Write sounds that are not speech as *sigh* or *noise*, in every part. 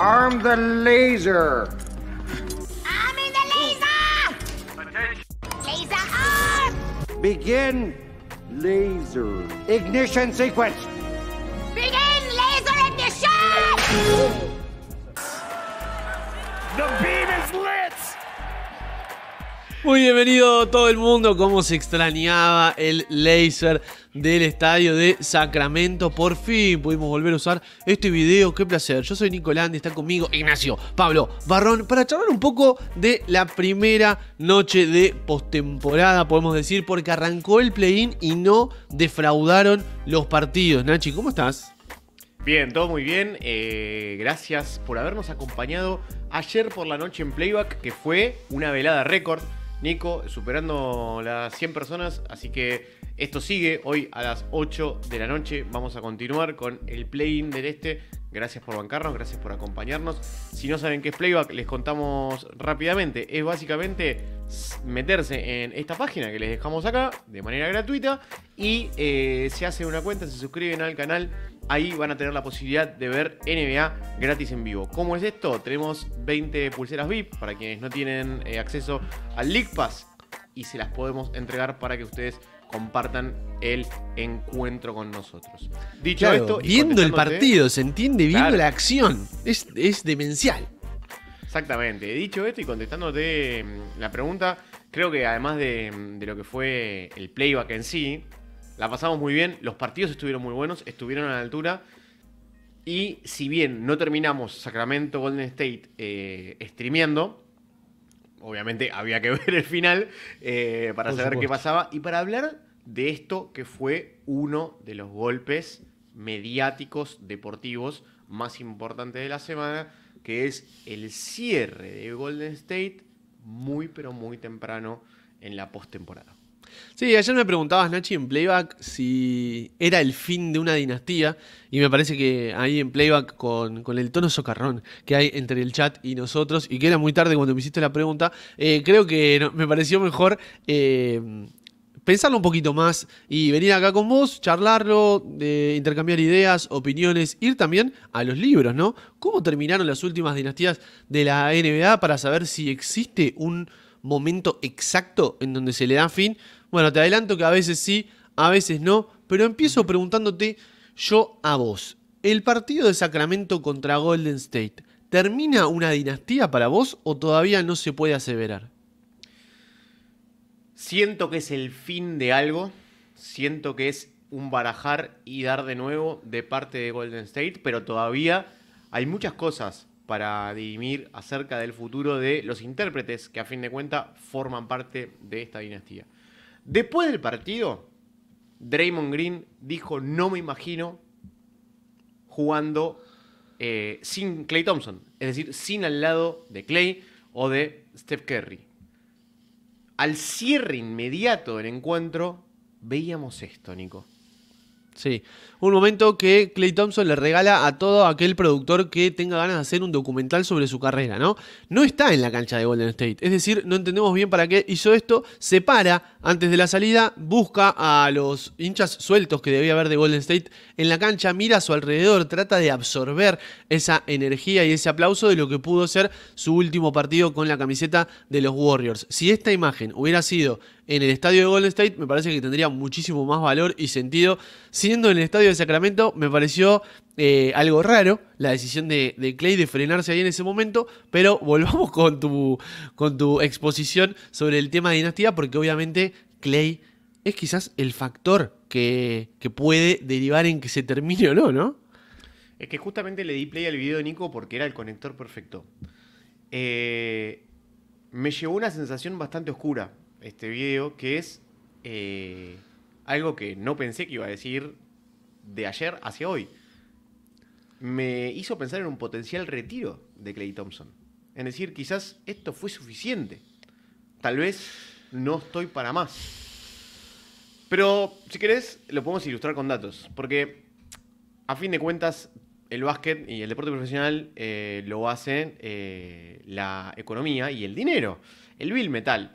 Arm the laser. Arming the laser! Attention. Laser arm! Begin laser ignition sequence. Begin laser ignition! Muy bienvenido todo el mundo, cómo se extrañaba el laser del estadio de Sacramento. Por fin pudimos volver a usar este video, qué placer. Yo soy y está conmigo Ignacio, Pablo, Barrón, para charlar un poco de la primera noche de postemporada, podemos decir, porque arrancó el play-in y no defraudaron los partidos. Nachi, ¿cómo estás? Bien, todo muy bien. Eh, gracias por habernos acompañado ayer por la noche en Playback, que fue una velada récord. Nico, superando las 100 personas, así que esto sigue hoy a las 8 de la noche. Vamos a continuar con el play-in del este. Gracias por bancarnos, gracias por acompañarnos. Si no saben qué es playback, les contamos rápidamente. Es básicamente meterse en esta página que les dejamos acá de manera gratuita y eh, se hace una cuenta, se suscriben al canal ahí van a tener la posibilidad de ver NBA gratis en vivo. ¿Cómo es esto? Tenemos 20 pulseras VIP para quienes no tienen eh, acceso al League Pass y se las podemos entregar para que ustedes compartan el encuentro con nosotros. Dicho esto... viendo el partido, se entiende, viendo la acción. Es, es demencial. Exactamente. Dicho esto y contestándote mm, la pregunta, creo que además de, mm, de lo que fue el playback en sí, la pasamos muy bien, los partidos estuvieron muy buenos, estuvieron a la altura. Y si bien no terminamos Sacramento Golden State eh, streameando, obviamente había que *laughs* ver el final eh, para saber qué pasaba y para hablar de esto que fue uno de los golpes mediáticos deportivos más importantes de la semana, que es el cierre de Golden State muy pero muy temprano en la postemporada. Sí, ayer me preguntabas, Nachi, en Playback si era el fin de una dinastía. Y me parece que ahí en Playback, con, el tono socarrón que hay entre el chat y nosotros, y que era muy tarde cuando me hiciste la pregunta, eh, creo que me pareció mejor. Eh, pensarlo un poquito más y venir acá con vos, charlarlo, de intercambiar ideas, opiniones, ir también a los libros, ¿no? ¿Cómo terminaron las últimas dinastías de la NBA para saber si existe un momento exacto en donde se le da fin? Bueno, te adelanto que a veces sí, a veces no, pero empiezo preguntándote yo a vos. ¿El partido de Sacramento contra Golden State termina una dinastía para vos o todavía no se puede aseverar? Siento que es el fin de algo, siento que es un barajar y dar de nuevo de parte de Golden State, pero todavía hay muchas cosas para dirimir acerca del futuro de los intérpretes que a fin de cuentas forman parte de esta dinastía. Después del partido, Draymond Green dijo, no me imagino jugando eh, sin Clay Thompson, es decir, sin al lado de Clay o de Steph Curry. Al cierre inmediato del encuentro, veíamos esto, Nico. Sí, un momento que Clay Thompson le regala a todo aquel productor que tenga ganas de hacer un documental sobre su carrera, ¿no? No está en la cancha de Golden State, es decir, no entendemos bien para qué hizo esto, se para antes de la salida, busca a los hinchas sueltos que debía haber de Golden State en la cancha, mira a su alrededor, trata de absorber esa energía y ese aplauso de lo que pudo ser su último partido con la camiseta de los Warriors. Si esta imagen hubiera sido en el estadio de Golden State me parece que tendría muchísimo más valor y sentido. Siendo en el estadio de Sacramento, me pareció eh, algo raro la decisión de, Clay de frenarse ahí en ese momento, pero *laughs* volvamos con tu, con tu exposición sobre el tema de dinastía, porque obviamente Clay es quizás el factor que, puede derivar en que se termine o no, ¿no? Es que justamente le di play al video de Nico porque era el conector perfecto. Eh, me llevó una sensación bastante oscura este video, que es eh, algo que no pensé que iba a decir de ayer hacia hoy. Me hizo pensar en un potencial retiro de Clay Thompson. en decir, quizás esto fue suficiente. Tal vez no estoy para más. Pero si querés, lo podemos ilustrar con datos. Porque a fin de cuentas, el básquet y el deporte profesional eh, lo hacen eh, la economía y el dinero, el bill metal.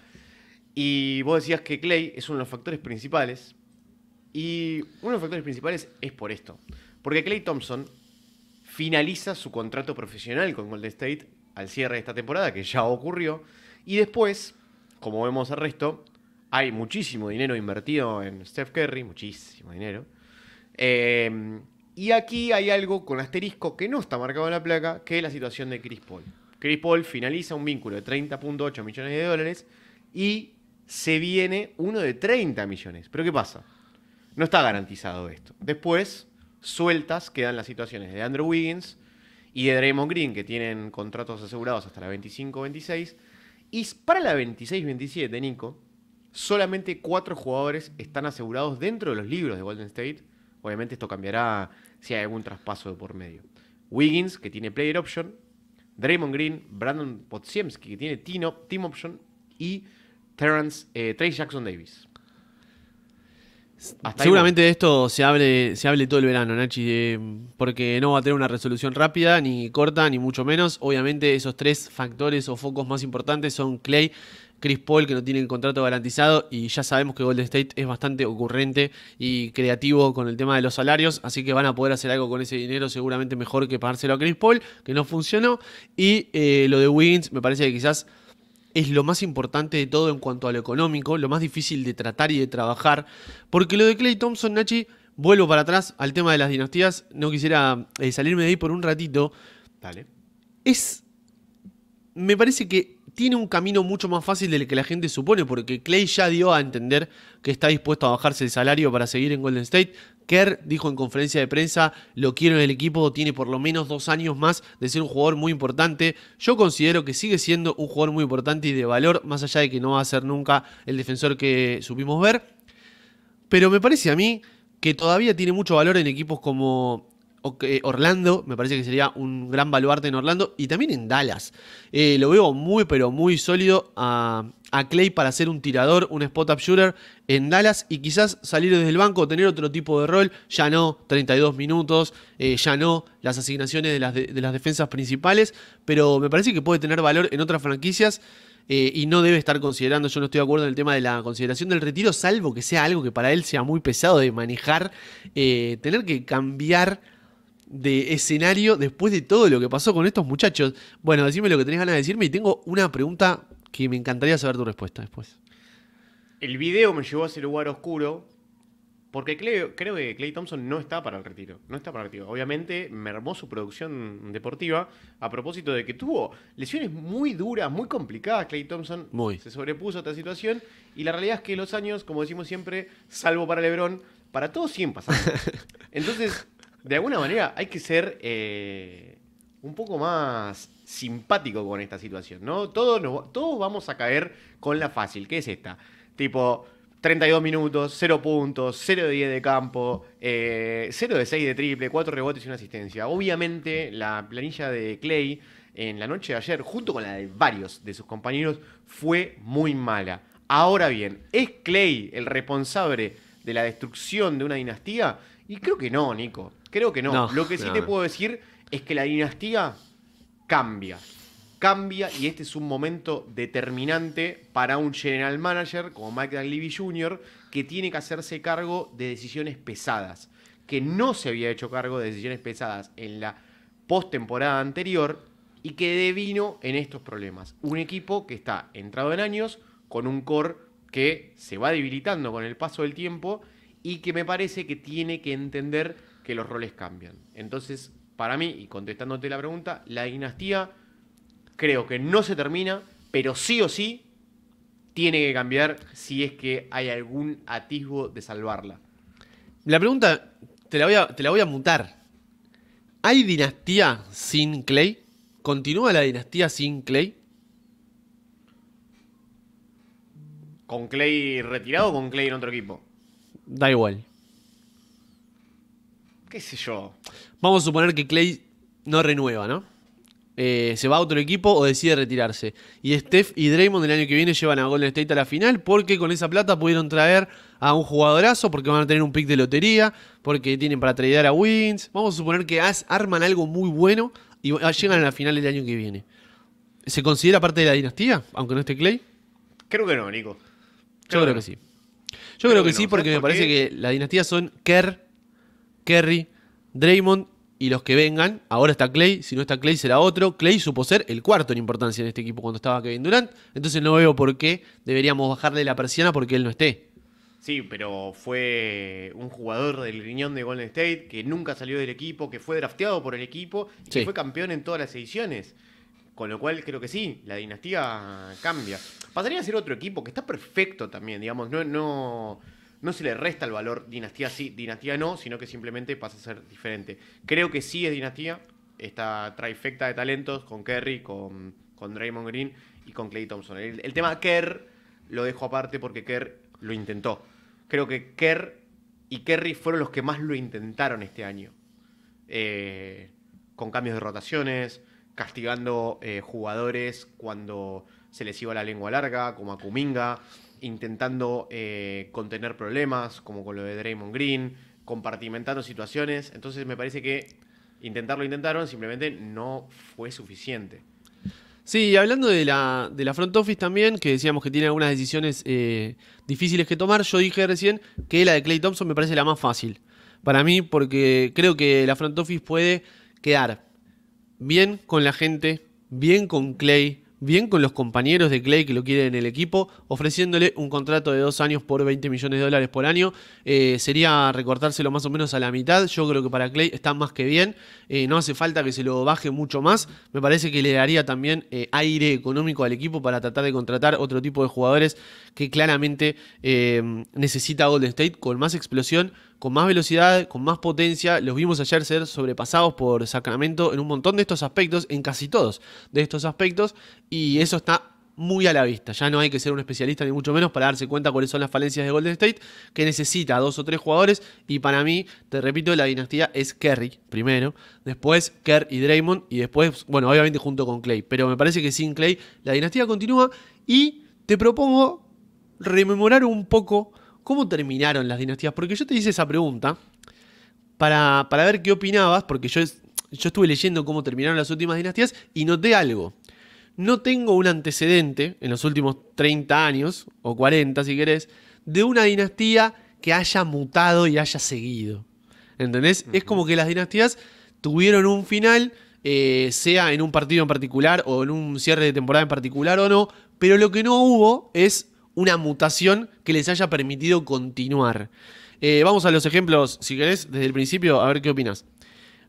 Y vos decías que Clay es uno de los factores principales. Y uno de los factores principales es por esto. Porque Clay Thompson finaliza su contrato profesional con Golden State al cierre de esta temporada, que ya ocurrió. Y después, como vemos al resto, hay muchísimo dinero invertido en Steph Curry, muchísimo dinero. Eh, y aquí hay algo con asterisco que no está marcado en la placa, que es la situación de Chris Paul. Chris Paul finaliza un vínculo de 30.8 millones de dólares y se viene uno de 30 millones. Pero ¿qué pasa? No está garantizado esto. Después, sueltas quedan las situaciones de Andrew Wiggins y de Draymond Green, que tienen contratos asegurados hasta la 25-26. Y para la 26-27, Nico, solamente cuatro jugadores están asegurados dentro de los libros de Golden State. Obviamente esto cambiará si hay algún traspaso por medio. Wiggins, que tiene player option. Draymond Green, Brandon Podziemski, que tiene team option. Y Terrence, eh, Trace Jackson Davis. Seguramente de esto se hable, se hable todo el verano, Nachi, eh, porque no va a tener una resolución rápida, ni corta, ni mucho menos. Obviamente esos tres factores o focos más importantes son Clay, Chris Paul, que no tiene el contrato garantizado, y ya sabemos que Golden State es bastante ocurrente y creativo con el tema de los salarios, así que van a poder hacer algo con ese dinero seguramente mejor que pagárselo a Chris Paul, que no funcionó. Y eh, lo de Wiggins me parece que quizás es lo más importante de todo en cuanto a lo económico, lo más difícil de tratar y de trabajar, porque lo de Clay Thompson, Nachi, vuelvo para atrás al tema de las dinastías, no quisiera eh, salirme de ahí por un ratito. Dale. Es, me parece que tiene un camino mucho más fácil del que la gente supone, porque Clay ya dio a entender que está dispuesto a bajarse el salario para seguir en Golden State. Kerr dijo en conferencia de prensa, lo quiero en el equipo, tiene por lo menos dos años más de ser un jugador muy importante. Yo considero que sigue siendo un jugador muy importante y de valor, más allá de que no va a ser nunca el defensor que supimos ver. Pero me parece a mí que todavía tiene mucho valor en equipos como Orlando, me parece que sería un gran baluarte en Orlando y también en Dallas. Eh, lo veo muy, pero muy sólido a, Clay para ser un tirador, un spot-up shooter en Dallas y quizás salir desde el banco, tener otro tipo de rol. Ya no 32 minutos, eh, ya no las asignaciones de las, las defensas principales, pero me parece que puede tener valor en otras franquicias. Eh, y no debe estar considerando, yo no estoy de acuerdo en el tema de la consideración del retiro, salvo que sea algo que para él sea muy pesado de manejar, tener que cambiar de escenario después de todo lo que pasó con estos muchachos. Bueno, decime lo que tenés ganas de decirme y tengo una pregunta que me encantaría saber tu respuesta después. El video me llevó a ese lugar oscuro porque creo, creo que Clay Thompson no está para el retiro. No está para el retiro. Obviamente mermó su producción deportiva a propósito de que tuvo lesiones muy duras, muy complicadas. Clay Thompson se sobrepuso a esta situación y la realidad es que los años, como decimos siempre, salvo para Lebron, para todos siempre pasan. *laughs* Entonces, de alguna manera hay que ser eh, un poco más simpático con esta situación, ¿no? Todos, todos vamos a caer con la fácil, que es esta. Tipo, 32 minutos, 0 puntos, 0 de 10 de campo, 0 eh, de 6 de triple, 4 rebotes y una asistencia. Obviamente, la planilla de Clay en la noche de ayer, junto con la de varios de sus compañeros, fue muy mala. Ahora bien, ¿es Clay el responsable de la destrucción de una dinastía? Y creo que no, Nico. Creo que no. Lo que sí te puedo decir es que la dinastía cambia. Cambia y este es un momento determinante para un general manager como Mike Levy Jr. que tiene que hacerse cargo de decisiones pesadas. Que no se había hecho cargo de decisiones pesadas en la postemporada anterior y que devino en estos problemas. Un equipo que está entrado en años con un core que se va debilitando con el paso del tiempo y que me parece que tiene que entender que los roles cambian. Entonces, para mí, y contestándote la pregunta, la dinastía creo que no se termina, pero sí o sí tiene que cambiar si es que hay algún atisbo de salvarla. La pregunta te la voy a, te la voy a mutar. ¿Hay dinastía sin Clay? ¿Continúa la dinastía sin Clay? ¿Con Clay retirado o con Clay en otro equipo? Da igual qué sé yo. Vamos a suponer que Clay no renueva, ¿no? Eh, se va a otro equipo o decide retirarse. Y Steph y Draymond el año que viene llevan a Golden State a la final porque con esa plata pudieron traer a un jugadorazo, porque van a tener un pick de lotería, porque tienen para tradear a Wins. Vamos a suponer que as, arman algo muy bueno y llegan a la final el año que viene. ¿Se considera parte de la dinastía, aunque no esté Clay? Creo que no, Nico. Yo creo que, sí. Yo creo, que, sí porque me parece que la dinastía son Kerr, Kerry, Draymond y los que vengan. Ahora está Clay, si no está Clay será otro. Clay supo ser el cuarto en importancia en este equipo cuando estaba Kevin Durant. Entonces no veo por qué deberíamos bajarle la persiana porque él no esté. Sí, pero fue un jugador del riñón de Golden State que nunca salió del equipo, que fue drafteado por el equipo y que fue campeón en todas las ediciones. Con lo cual creo que sí, la dinastía cambia. Pasaría a ser otro equipo que está perfecto también, digamos, no, no no se le resta el valor dinastía sí, dinastía no, sino que simplemente pasa a ser diferente. Creo que sí es dinastía, esta trifecta de talentos con Kerry, con, con Draymond Green y con Clay Thompson. El, tema Kerr lo dejo aparte porque Kerr lo intentó. Creo que Kerr y Kerry fueron los que más lo intentaron este año. Eh, con cambios de rotaciones, castigando eh, jugadores cuando se les iba la lengua larga, como a Kuminga intentando eh, contener problemas, como con lo de Draymond Green, compartimentando situaciones. Entonces me parece que intentarlo intentaron, simplemente no fue suficiente. Sí, hablando de la, front office también, que decíamos que tiene algunas decisiones eh, difíciles que tomar, yo dije recién que la de Clay Thompson me parece la más fácil. Para mí, porque creo que la front office puede quedar bien con la gente, bien con Clay, bien con los compañeros de Clay que lo quieren en el equipo, ofreciéndole un contrato de dos años por 20 millones de dólares por año. Eh, sería recortárselo más o menos a la mitad. Yo creo que para Clay está más que bien. Eh, no hace falta que se lo baje mucho más. Me parece que le daría también eh, aire económico al equipo para tratar de contratar otro tipo de jugadores que claramente necesita Golden State con más explosión, con más velocidad, con más potencia. Los vimos ayer ser sobrepasados por Sacramento en un montón de estos aspectos, en casi todos de estos aspectos, y eso está muy a la vista. Ya no hay que ser un especialista ni mucho menos para darse cuenta cuáles son las falencias de Golden State, que necesita dos o tres jugadores. Y para mí, te repito, la dinastía es Kerry primero, después Kerr y Draymond, y después, bueno, obviamente junto con Clay. Pero me parece que sin Clay la dinastía continúa. Y te propongo rememorar un poco ¿cómo terminaron las dinastías? Porque yo te hice esa pregunta para, ver qué opinabas, porque yo, yo estuve leyendo cómo terminaron las últimas dinastías y noté algo. No tengo un antecedente en los últimos 30 años, o 40 si querés, de una dinastía que haya mutado y haya seguido. ¿Entendés? Es como que las dinastías tuvieron un final, eh, sea en un partido en particular o en un cierre de temporada en particular o no, pero lo que no hubo es una mutación que les haya permitido continuar. Eh, vamos a los ejemplos, si querés, desde el principio, a ver qué opinas.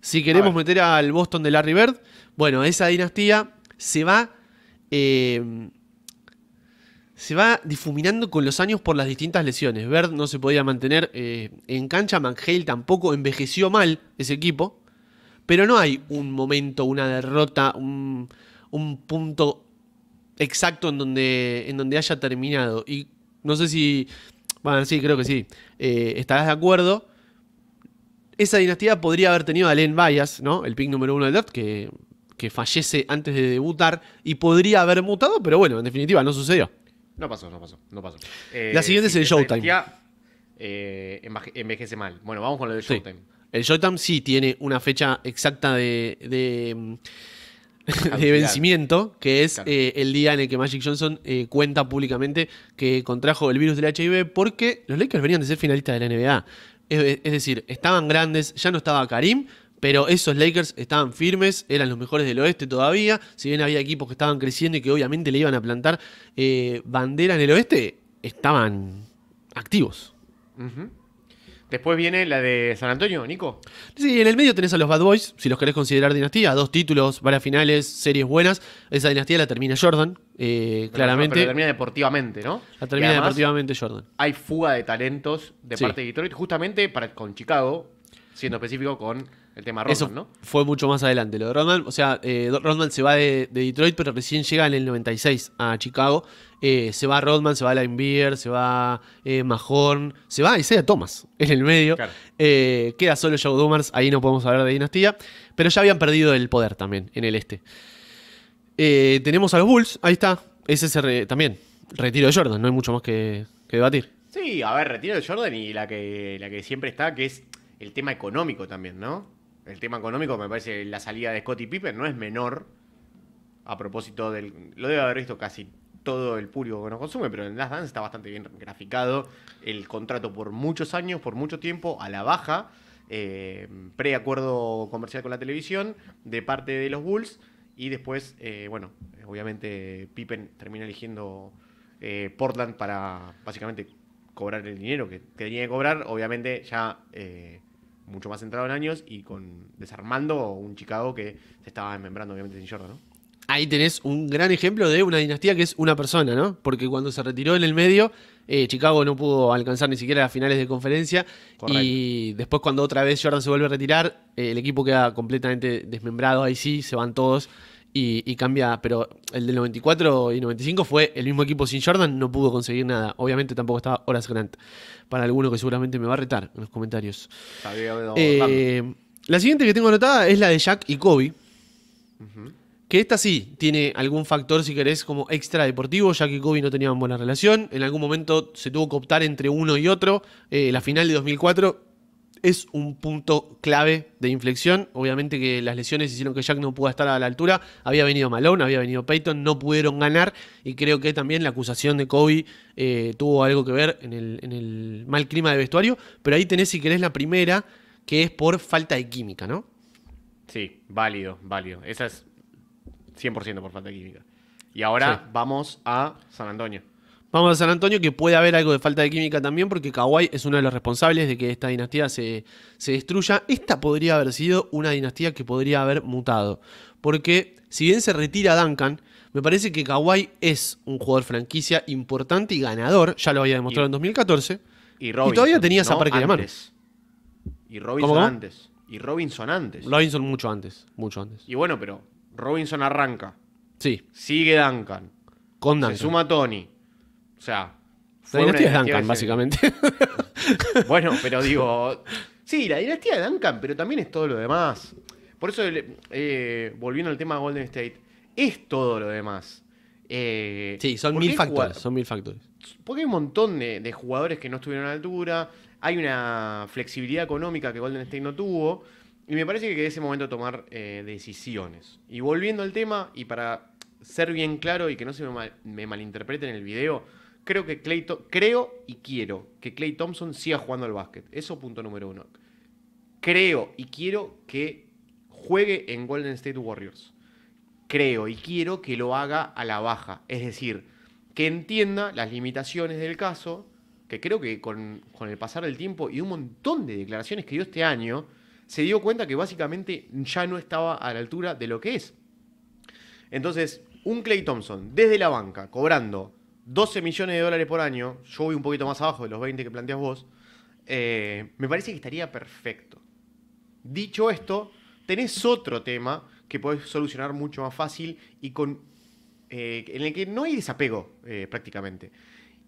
Si queremos meter al Boston de Larry Bird, bueno, esa dinastía se va. Eh, se va difuminando con los años por las distintas lesiones. Bird no se podía mantener eh, en cancha, McHale tampoco envejeció mal ese equipo, pero no hay un momento, una derrota, un, un punto exacto en donde, en donde haya terminado. Y no sé si. Bueno, sí, creo que sí. Eh, estarás de acuerdo. Esa dinastía podría haber tenido a Len Bias, ¿no? El pick número uno del draft, que, que fallece antes de debutar y podría haber mutado, pero bueno, en definitiva, no sucedió. No pasó, no pasó, no pasó. la eh, siguiente es el Showtime. Dinastía, eh, envejece mal. Bueno, vamos con lo del Showtime. El Showtime sí tiene una fecha exacta de *laughs* de vencimiento, que es eh, el día en el que Magic Johnson eh, cuenta públicamente que contrajo el virus del HIV porque los Lakers venían de ser finalistas de la NBA. Es, decir, estaban grandes, ya no estaba Karim, pero esos Lakers estaban firmes, eran los mejores del oeste todavía, si bien había equipos que estaban creciendo y que obviamente le iban a plantar eh, bandera en el oeste, estaban activos. Después viene la de San Antonio, Nico. Sí, en el medio tenés a los Bad Boys, si los querés considerar dinastía, dos títulos, varias finales, series buenas. Esa dinastía la termina Jordan, eh, claramente. la termina deportivamente, ¿no? La termina deportivamente Jordan. Hay fuga de talentos de parte de Detroit, justamente con Chicago, siendo específico con el tema Rodman, Eso ¿no? Fue mucho más adelante. Lo de Rodman, o sea, eh, Rodman se va de, Detroit, pero recién llega en el 96 a Chicago. Eh, se va Rodman, se va Beer, se va eh, Mahorn, se va Isaiah Thomas *laughs* en el medio. Eh, queda solo Joe Dumars, ahí no podemos hablar de dinastía. Pero ya habían perdido el poder también en el este. tenemos a los Bulls, ahí está. Ese es también retiro de Jordan, no hay mucho más que, que, debatir. Sí, a ver, retiro de Jordan y la que, la que siempre está, que es el tema económico también, ¿no? el tema económico, me parece la salida de Scotty Pippen no es menor. A propósito del. Lo debe haber visto casi todo el público que nos consume, pero en Last Dance está bastante bien graficado. El contrato por muchos años, por mucho tiempo, a la baja. pre eh, preacuerdo comercial con la televisión de parte de los Bulls. Y después, eh, bueno, obviamente Pippen termina eligiendo eh, Portland para básicamente cobrar el dinero que tenía que cobrar. Obviamente ya mucho más centrado en años y con desarmando un Chicago que se estaba desmembrando, obviamente, sin Jordan, Ahí tenés un gran ejemplo de una dinastía que es una persona, ¿no? Porque cuando se retiró en el medio, eh, Chicago no pudo alcanzar ni siquiera las finales de conferencia. Y después, cuando otra vez Jordan se vuelve a retirar, eh, el equipo queda completamente desmembrado. Ahí sí, se van todos y, cambia, pero el del 94 y 95 fue el mismo equipo sin Jordan, no pudo conseguir nada. Obviamente tampoco estaba Horace Grant, para alguno que seguramente me va a retar en los comentarios. Eh, la siguiente que tengo anotada es la de Jack y Kobe. Que esta sí tiene algún factor, si querés, como extra deportivo. Jack y Kobe no tenían buena relación. En algún momento se tuvo que optar entre uno y otro. Eh, la final de 2004 es un punto clave de inflexión. Obviamente que las lesiones hicieron que Jack no pudo estar a la altura. Había venido Malone, había venido Peyton, no pudieron ganar. Y creo que también la acusación de Kobe eh, tuvo algo que ver en el, mal clima de vestuario. Pero ahí tenés, si querés, la primera, que es por falta de química, ¿no? Sí, válido, válido. Esa es 100% por falta de química. Y ahora vamos a San Antonio. Vamos a San Antonio, que puede haber algo de falta de química también, porque Kawhi es uno de los responsables de que esta dinastía se, se destruya. Esta podría haber sido una dinastía que podría haber mutado. Porque si bien se retira Duncan, me parece que Kawhi es un jugador franquicia importante y ganador, ya lo había demostrado en 2014. Y, todavía tenía esa de Y Robinson antes. Y Robinson antes. Robinson mucho antes, mucho antes. Y bueno, pero Robinson arranca. Sí. Sigue Duncan. Con Duncan. Se suma Tony. O sea. la dinastía de Duncan, básicamente. *laughs* bueno, pero digo. Sí, la dinastía de Duncan, pero también es todo lo demás. Por eso, eh, volviendo al tema de Golden State, es todo lo demás. Eh, sí, son mil factores. Son mil factores. Porque hay un montón de, jugadores que no estuvieron a la altura. Hay una flexibilidad económica que Golden State no tuvo. Y me parece que es ese momento de tomar eh, decisiones. Y volviendo al tema, y para ser bien claro y que no se me, me malinterprete en el video, creo que creo y quiero que Clay Thompson siga jugando al básquet. Eso punto número uno. Creo y quiero que juegue en Golden State Warriors. Creo y quiero que lo haga a la baja. Es decir, que entienda las limitaciones del caso, que creo que con, con el pasar del tiempo y un montón de declaraciones que dio este año, se dio cuenta que básicamente ya no estaba a la altura de lo que es. Entonces, un Clay Thompson desde la banca, cobrando 12 millones de dólares por año, yo voy un poquito más abajo de los 20 que planteas vos, eh, me parece que estaría perfecto. Dicho esto, tenés otro tema que podés solucionar mucho más fácil y con, eh, en el que no hay desapego eh, prácticamente.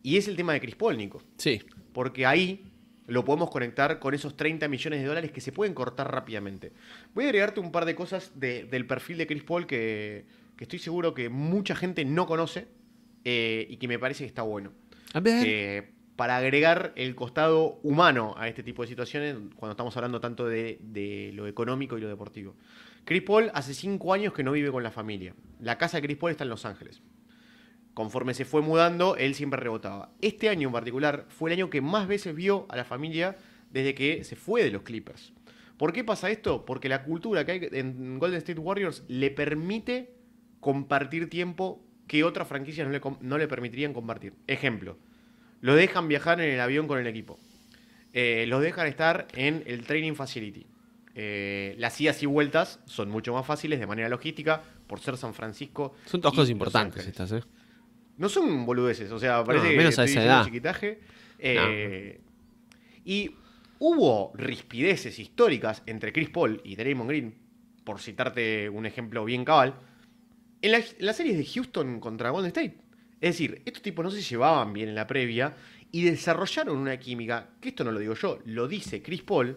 Y es el tema de Nico. Sí. Porque ahí lo podemos conectar con esos 30 millones de dólares que se pueden cortar rápidamente. Voy a agregarte un par de cosas del perfil de Chris Paul que estoy seguro que mucha gente no conoce eh, y que me parece que está bueno. Ah, eh, para agregar el costado humano a este tipo de situaciones, cuando estamos hablando tanto de, de lo económico y lo deportivo. Chris Paul hace cinco años que no vive con la familia. La casa de Chris Paul está en Los Ángeles. Conforme se fue mudando, él siempre rebotaba. Este año en particular fue el año que más veces vio a la familia desde que se fue de los Clippers. ¿Por qué pasa esto? Porque la cultura que hay en Golden State Warriors le permite compartir tiempo que otras franquicias no le, permitirían compartir. Ejemplo, lo dejan viajar en el avión con el equipo. Lo eh, los dejan estar en el training facility. Eh, las idas y vueltas son mucho más fáciles de manera logística por ser San Francisco. Son dos cosas importantes estas, ¿eh? No son boludeces, o sea, parece que chiquitaje. Eh, y hubo rispideces históricas entre Chris Paul y Draymond Green, por citarte un ejemplo bien cabal, en, la, las series de Houston contra Golden State. Es decir, estos tipos no se llevaban bien en la previa y desarrollaron una química, que esto no lo digo yo, lo dice Chris Paul,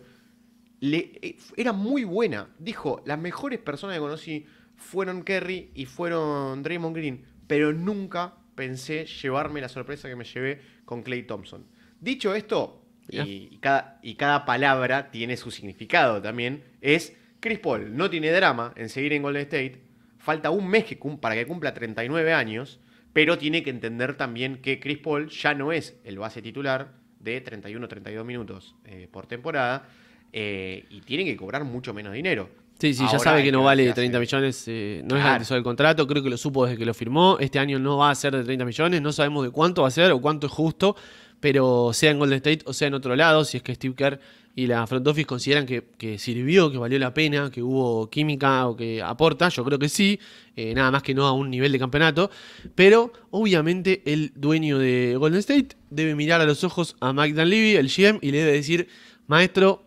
eh, era muy buena. Dijo, las mejores personas que conocí fueron Kerry y fueron Draymond Green, pero nunca pensé llevarme la sorpresa que me llevé con Clay Thompson. Dicho esto, y, cada, y cada palabra tiene su significado también, es Chris Paul no tiene drama en seguir en Golden State, falta un mes para que cumpla 39 años, pero tiene que entender también que Chris Paul ya no es el base titular de 31-32 minutos eh, por temporada eh, y tiene que cobrar mucho menos dinero. Sí, sí, ya sabe que no vale 30 millones, eh, no es garantizado el contrato, creo que lo supo desde que lo firmó, este año no va a ser de 30 millones, no sabemos de cuánto va a ser o cuánto es justo, pero sea en Golden State o sea en otro lado, si es que Steve Kerr y la front office consideran que, sirvió, que valió la pena, que hubo química o que aporta, yo creo que sí, eh, nada más que no a un nivel de campeonato, pero obviamente el dueño de Golden State debe mirar a los ojos a Mike Levy, el GM, y le debe decir, maestro,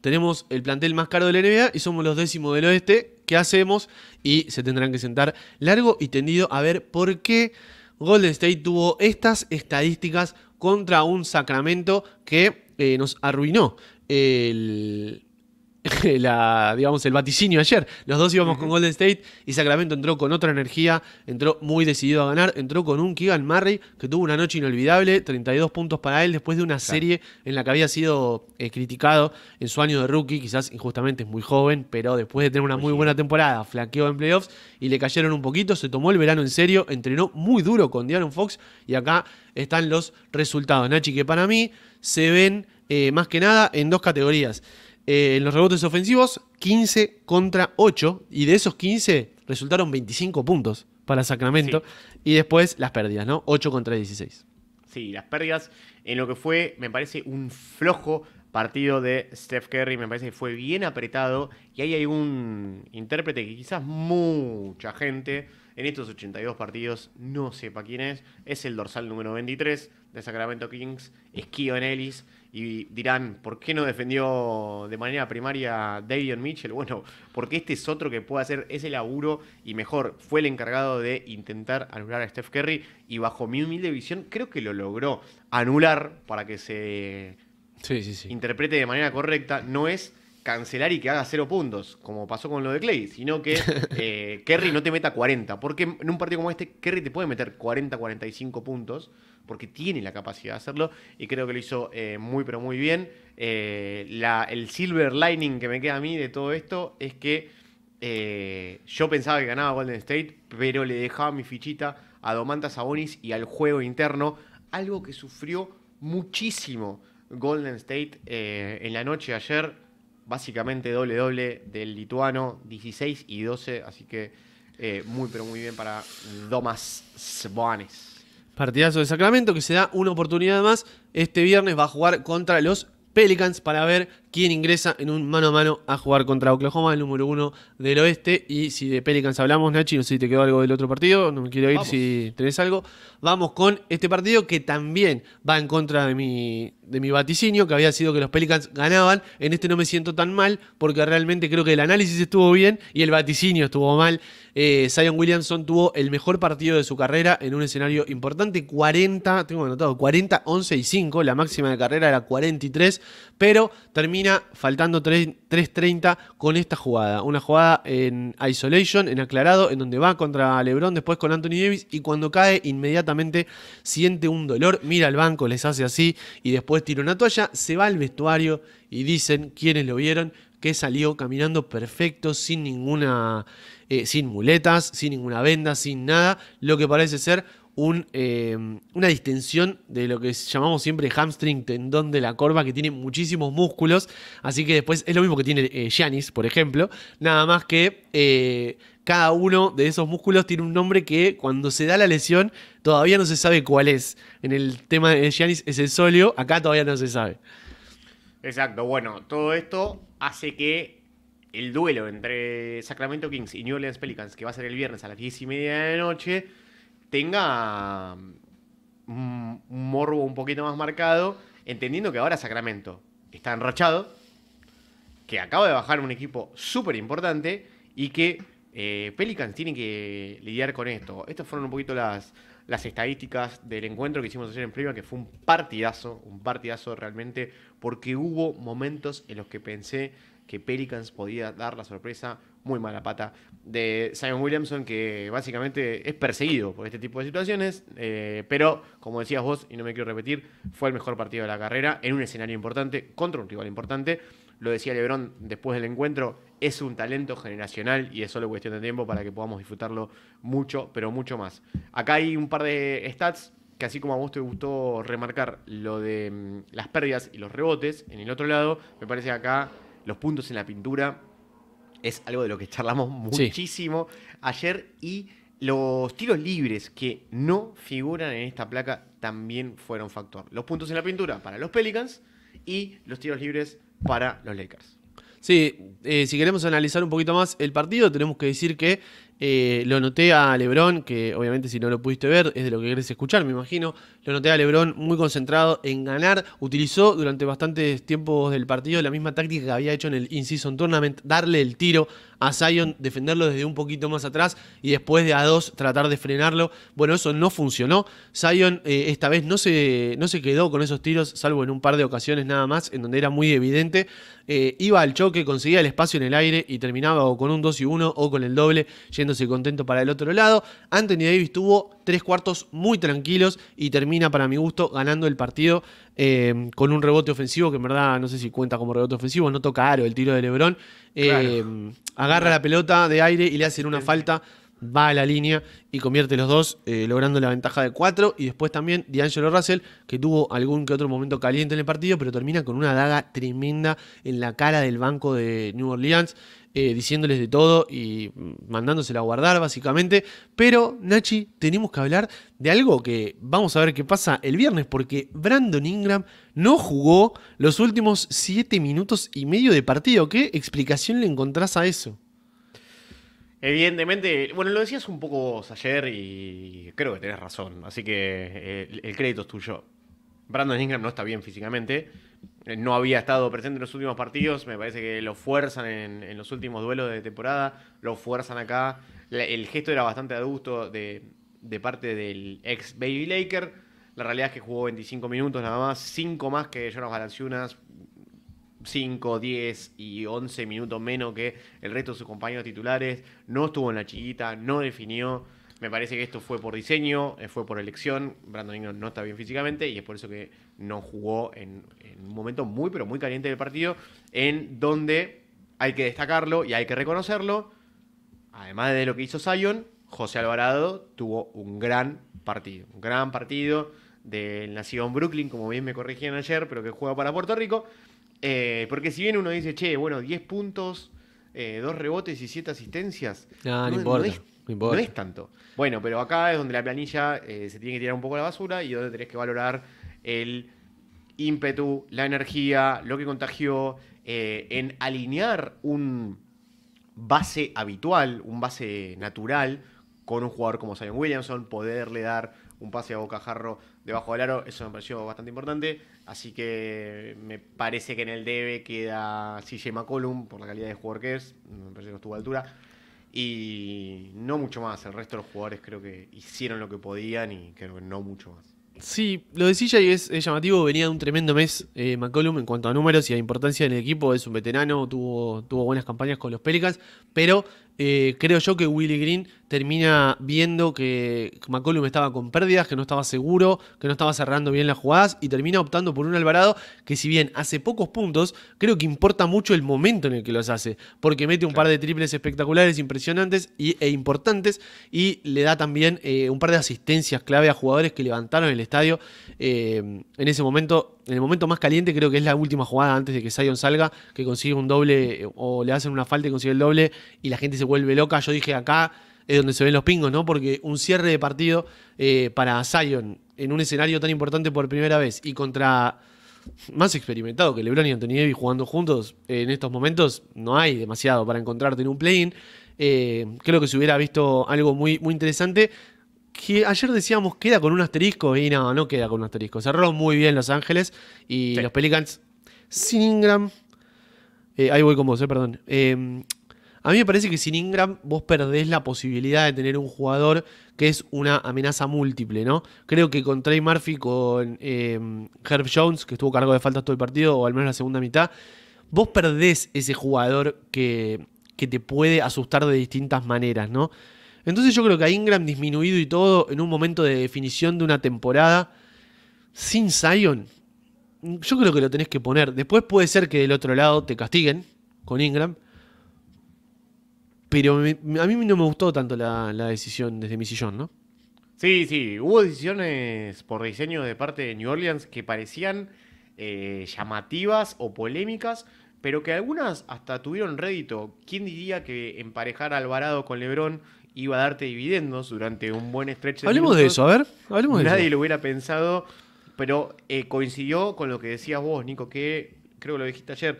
tenemos el plantel más caro de la NBA y somos los décimos del oeste, ¿qué hacemos? Y se tendrán que sentar largo y tendido a ver por qué Golden State tuvo estas estadísticas contra un Sacramento que eh, nos arruinó el, *laughs* la, digamos, el vaticinio ayer. Los dos íbamos con Golden State y Sacramento entró con otra energía, entró muy decidido a ganar, entró con un Keegan Murray que tuvo una noche inolvidable, 32 puntos para él después de una serie en la que había sido eh, criticado en su año de rookie, quizás injustamente es muy joven, pero después de tener una muy buena temporada, flaqueó en playoffs y le cayeron un poquito, se tomó el verano en serio, entrenó muy duro con Diaron Fox y acá están los resultados, Nachi, que para mí se ven eh, más que nada en dos categorías. Eh, en los rebotes ofensivos, 15 contra 8, y de esos 15 resultaron 25 puntos para Sacramento, y después las pérdidas, ¿no? 8 contra 16. Sí, las pérdidas en lo que fue, me parece, un flojo partido de Steph Curry, me parece que fue bien apretado y ahí hay un intérprete que quizás mucha gente en estos 82 partidos no sepa quién es, es el dorsal número 23 de Sacramento Kings, es en Ellis y dirán, ¿por qué no defendió de manera primaria Davion Mitchell? Bueno, porque este es otro que puede hacer ese laburo y mejor, fue el encargado de intentar anular a Steph Curry y bajo mi humilde visión creo que lo logró anular para que se interprete de manera correcta, no es cancelar y que haga cero puntos, como pasó con lo de Clay, sino que *laughs* eh, Kerry no te meta 40, porque en un partido como este Kerry te puede meter 40, 45 puntos, porque tiene la capacidad de hacerlo, y creo que lo hizo eh, muy, pero muy bien. Eh, el silver lining que me queda a mí de todo esto es que yo pensaba que ganaba Golden State, pero le dejaba mi fichita a Domantas Sabonis y al juego interno, algo que sufrió muchísimo Golden State eh, en la noche ayer, básicamente doble-doble del lituano, 16 y 12, así que eh, muy pero muy bien para Domas Svanes. Partidazo de Sacramento que se da una oportunidad más. Este viernes va a jugar contra los Pelicans para ver quien ingresa en un mano a mano a jugar contra Oklahoma, el número uno del oeste. Y si de Pelicans hablamos, Nachi, no sé si te quedó algo del otro partido, no me quiero ir si tenés algo. Vamos con este partido que también va en contra de mi, de mi vaticinio, que había sido que los Pelicans ganaban. En este no me siento tan mal, porque realmente creo que el análisis estuvo bien y el vaticinio estuvo mal. Eh, Zion Williamson tuvo el mejor partido de su carrera en un escenario importante, 40, tengo anotado, 40, 11 y 5, la máxima de carrera era 43, pero termina termina faltando 3.30 con esta jugada. Una jugada en isolation, en aclarado, en donde va contra Lebron, después con Anthony Davis y cuando cae inmediatamente siente un dolor, mira al banco, les hace así y después tira una toalla, se va al vestuario y dicen quienes lo vieron que salió caminando perfecto, sin ninguna, eh, sin muletas, sin ninguna venda, sin nada, lo que parece ser un, em, una distensión de lo que llamamos siempre hamstring, tendón de la corva, que tiene muchísimos músculos. Así que después es lo mismo que tiene Janis, eh, por ejemplo. Nada más que eh, cada uno de esos músculos tiene un nombre que cuando se da la lesión todavía no se sabe cuál es. En el tema de Janis es el solio, acá todavía no se sabe. Exacto, bueno, todo esto hace que el duelo entre Sacramento Kings y New Orleans Pelicans, que va a ser el viernes a las 10 y media de la noche, tenga mm, un morbo un poquito más marcado, entendiendo que ahora Sacramento está enrochado, que acaba de bajar un equipo súper importante y que eh, Pelicans tiene que lidiar con esto. Estas fueron un poquito las, las estadísticas del encuentro que hicimos ayer en Prima, que fue un partidazo, un partidazo realmente, porque hubo momentos en los que pensé que Pelicans podía dar la sorpresa muy mala pata de Simon Williamson, que básicamente es perseguido por este tipo de situaciones, eh, pero como decías vos, y no me quiero repetir, fue el mejor partido de la carrera en un escenario importante, contra un rival importante. Lo decía Lebron después del encuentro, es un talento generacional y es solo cuestión de tiempo para que podamos disfrutarlo mucho, pero mucho más. Acá hay un par de stats que así como a vos te gustó remarcar lo de mm, las pérdidas y los rebotes, en el otro lado, me parece que acá los puntos en la pintura es algo de lo que charlamos muchísimo ayer y los tiros libres que no figuran en esta placa también fueron factor. Los puntos en la pintura para los Pelicans y los tiros libres para los Lakers. Sí, eh, si queremos analizar un poquito más el partido, tenemos que decir que eh, lo noté a Lebron, que obviamente si no lo pudiste ver es de lo que querés escuchar, me imagino. Lo noté a Lebron muy concentrado en ganar. Utilizó durante bastantes tiempos del partido la misma táctica que había hecho en el In-Season Tournament, darle el tiro a Zion, defenderlo desde un poquito más atrás y después de a dos tratar de frenarlo. Bueno, eso no funcionó. Zion eh, esta vez no se, no se quedó con esos tiros, salvo en un par de ocasiones nada más, en donde era muy evidente. Eh, iba al choque, conseguía el espacio en el aire y terminaba o con un 2 y 1 o con el doble se contento para el otro lado. Anthony Davis tuvo tres cuartos muy tranquilos y termina, para mi gusto, ganando el partido eh, con un rebote ofensivo, que en verdad no sé si cuenta como rebote ofensivo, no toca aro el tiro de Lebron. Eh, agarra la pelota de aire y le hacen una falta va a la línea y convierte los dos, eh, logrando la ventaja de 4. Y después también D'Angelo Russell, que tuvo algún que otro momento caliente en el partido, pero termina con una daga tremenda en la cara del banco de New Orleans, eh, diciéndoles de todo y mm, mandándosela a guardar, básicamente. Pero, Nachi, tenemos que hablar de algo que vamos a ver qué pasa el viernes, porque Brandon Ingram no jugó los últimos 7 minutos y medio de partido. ¿Qué explicación le encontrás a eso? Evidentemente, bueno, lo decías un poco vos ayer y creo que tenés razón, así que eh, el, crédito es tuyo. Brandon Ingram no está bien físicamente, eh, no había estado presente en los últimos partidos, me parece que lo fuerzan en, los últimos duelos de temporada, lo fuerzan acá, el gesto era bastante adusto de, de parte del ex Baby Laker, la realidad es que jugó 25 minutos nada más, 5 más que nos Jonas unas... 5, 10 y 11 minutos menos que el resto de sus compañeros titulares. No estuvo en la chiquita, no definió. Me parece que esto fue por diseño, eh, fue por elección. Brandon Ingram no está bien físicamente y es por eso que no jugó en, un momento muy, pero muy caliente del partido, en donde hay que destacarlo y hay que reconocerlo. Además de lo que hizo Zion, José Alvarado tuvo un gran partido. Un gran partido del nacido en Brooklyn, como bien me corrigían ayer, pero que juega para Puerto Rico. Eh, porque si bien uno dice, che, bueno, 10 puntos, eh, dos rebotes y 7 asistencias. Ah, no, es, tanto. Bueno, pero acá es donde la planilla eh, se tiene que tirar un poco a la basura y donde tenés que valorar el ímpetu, la energía, lo que contagió, en alinear un base habitual, un base natural con un jugador como Simon Williamson, poderle dar un pase a bocajarro debajo del aro, eso me pareció bastante importante. Así que me parece que en el debe queda CJ McCollum por la calidad de jugador que es. Me parece que no estuvo a altura. Y no mucho más. El resto de los jugadores creo que hicieron lo que podían y creo que no mucho más. Sí, lo de CJ es, llamativo. Venía de un tremendo mes eh, McCollum en cuanto a números y a importancia en el equipo. Es un veterano, tuvo, tuvo buenas campañas con los Pelicans, pero eh, creo yo que Willy Green termina viendo que McCollum estaba con pérdidas, que no estaba seguro, que no estaba cerrando bien las jugadas y termina optando por un Alvarado que si bien hace pocos puntos, creo que importa mucho el momento en el que los hace, porque mete un par de triples espectaculares, impresionantes y, e importantes y le da también eh, un par de asistencias clave a jugadores que levantaron el estadio eh, en ese momento en el momento más caliente creo que es la última jugada antes de que Zion salga, que consigue un doble o le hacen una falta y consigue el doble y la gente se vuelve loca. Yo dije acá es donde se ven los pingos, ¿no? Porque un cierre de partido eh, para Zion en un escenario tan importante por primera vez y contra más experimentado que LeBron y Anthony Davis jugando juntos eh, en estos momentos, no hay demasiado para encontrarte en un play-in. Eh, creo que se hubiera visto algo muy, muy interesante que ayer decíamos queda con un asterisco y no, no queda con un asterisco. Cerró muy bien Los Ángeles y los Pelicans sin Ingram. Eh, ahí voy con vos, eh, perdón. Eh, a mí me parece que sin Ingram vos perdés la posibilidad de tener un jugador que es una amenaza múltiple, ¿no? Creo que con Trey Murphy, con Herb Jones, que estuvo cargo de faltas todo el partido, o al menos la segunda mitad, vos perdés ese jugador que, que te puede asustar de distintas maneras, ¿no? Entonces yo creo que a Ingram disminuido y todo en un momento de definición de una temporada sin Zion, yo creo que lo tenés que poner. Después puede ser que del otro lado te castiguen con Ingram. Pero a mí no me gustó tanto la, decisión desde mi sillón, ¿no? Sí, sí. Hubo decisiones por diseño de parte de New Orleans que parecían eh, llamativas o polémicas, pero que algunas hasta tuvieron rédito. ¿Quién diría que emparejar a Alvarado con Lebron iba a darte dividendos durante un buen stretch. De hablemos de eso, a ver, hablemos Nadie de eso. lo hubiera pensado, pero eh, coincidió con lo que decías vos, Nico, que creo que lo dijiste ayer.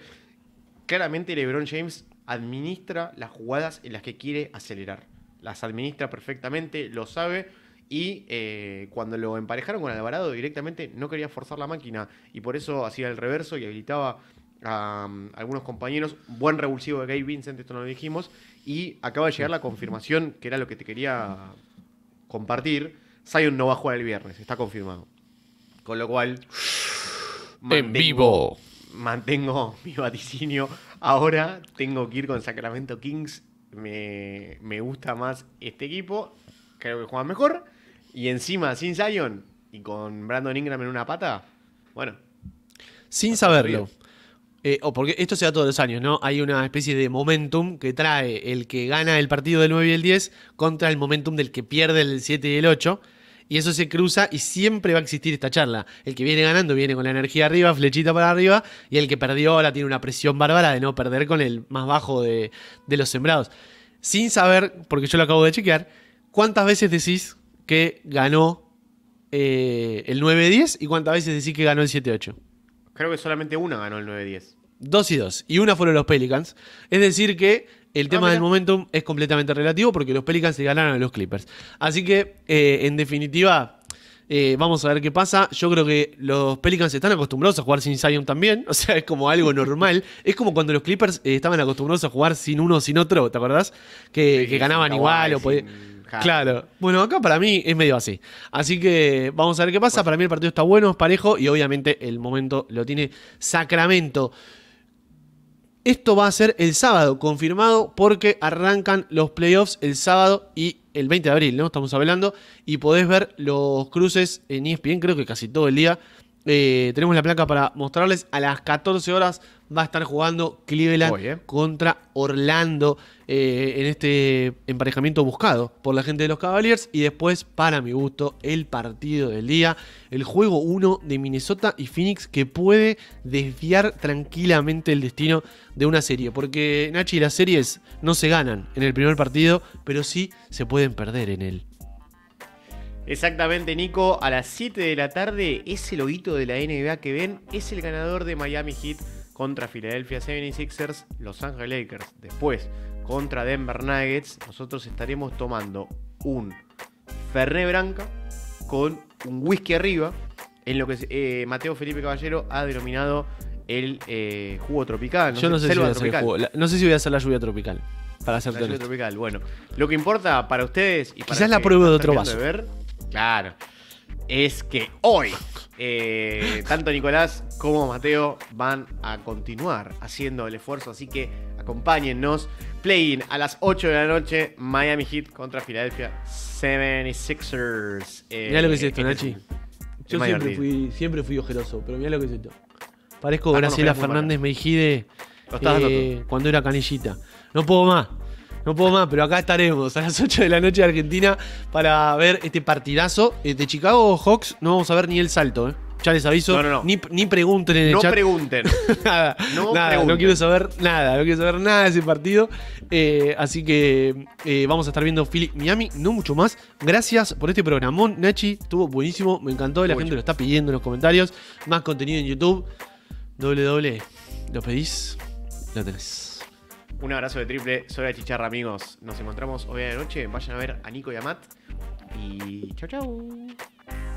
Claramente LeBron James administra las jugadas en las que quiere acelerar. Las administra perfectamente, lo sabe. Y eh, cuando lo emparejaron con Alvarado directamente no quería forzar la máquina y por eso hacía el reverso y habilitaba a mm, algunos compañeros. Buen revulsivo de Gabe Vincent, esto no lo dijimos. Y acaba de llegar la confirmación, que era lo que te quería compartir. Zion no va a jugar el viernes, está confirmado. Con lo cual. en vivo. Mantengo *laughs* mi vaticinio. Ahora tengo que ir con Sacramento Kings. Me, me gusta más este equipo. Creo que juega mejor. Y encima, sin Zion y con Brandon Ingram en una pata. Bueno. Sin saberlo. Eh, o oh, porque esto se da todos los años, ¿no? Hay una especie de momentum que trae el que gana el partido del 9 y el 10 contra el momentum del que pierde el 7 y el 8. Y eso se cruza y siempre va a existir esta charla. El que viene ganando viene con la energía arriba, flechita para arriba, y el que perdió ahora tiene una presión bárbara de no perder con el más bajo de, los sembrados. Sin saber, porque yo lo acabo de chequear, cuántas veces decís que ganó eh, el 9-10 y cuántas veces decís que ganó el 7-8. Creo que solamente una ganó el 9-10. Dos y dos. Y una fueron los Pelicans. Es decir que el ah, tema del momentum es completamente relativo porque los Pelicans se ganaron a los Clippers. Así que, eh, en definitiva, eh, vamos a ver qué pasa. Yo creo que los Pelicans están acostumbrados a jugar sin Zion también. *laughs* O sea, es como algo normal. es como cuando los Clippers eh, estaban acostumbrados a jugar sin uno o sin otro, ¿te acordás? Que, ganaban igual o podían... Claro. Bueno, acá para mí es medio así. Así que vamos a ver qué pasa. Para mí el partido está bueno, es parejo y obviamente el momento lo tiene Sacramento. Esto va a ser el sábado, confirmado, porque arrancan los playoffs el sábado y el 20 de abril, ¿no? Estamos hablando. Y podés ver los cruces en ESPN, creo que casi todo el día. Eh, tenemos la placa para mostrarles a las 14 horas va a estar jugando Cleveland contra Orlando eh, en este emparejamiento buscado por la gente de los Cavaliers. Y después, para mi gusto, el partido del día, el juego 1 de Minnesota y Phoenix que puede desviar tranquilamente el destino de una serie. Porque, Nachi, las series no se ganan en el primer partido, pero sí se pueden perder en él. Exactamente, Nico. A las 7 de la tarde, ese loguito de la NBA que ven es el ganador de Miami Heat contra Philadelphia 76ers, Los Angeles Lakers, después contra Denver Nuggets, nosotros estaremos tomando un Ferné Branca con un whisky arriba, en lo que eh, Mateo Felipe Caballero ha denominado el eh, jugo tropical. No Yo sé, no, sé si voy a hacer la, no sé si voy a hacer la lluvia tropical. Para hacer la lluvia tropical, bueno. Lo que importa para ustedes y para Quizás la prueba de otro vaso. claro. Es que hoy eh, tanto Nicolás como Mateo van a continuar haciendo el esfuerzo, así que acompáñennos. Playing a las 8 de la noche, Miami Heat contra Philadelphia 76ers. Eh, mirá lo que es esto, Nachi. Yo siempre fui, siempre ojeroso, pero mirá lo que es esto. Parezco Graciela Fernández Mejide eh, cuando era canillita. No puedo más no puedo más, pero acá estaremos a las 8 *laughs* de la noche de Argentina para ver este partidazo. Eh, de Chicago Hawks no vamos a ver ni el salto, ¿eh? Ya les aviso, no, no, no. Ni, pregunten en el no Pregunten. *laughs* nada, no No quiero saber nada, no quiero saber nada de ese partido. Eh, así que eh, vamos a estar viendo Philip Miami, no mucho más. Gracias por este programón, Nachi. Estuvo buenísimo, me encantó. La gente lo está pidiendo en los comentarios. Más contenido en YouTube. doble. Lo pedís, lo tenés. Un abrazo de triple, sobre la chicharra, amigos. Nos encontramos hoy la noche. Vayan a ver a Nico y a Matt. Y chau, chau.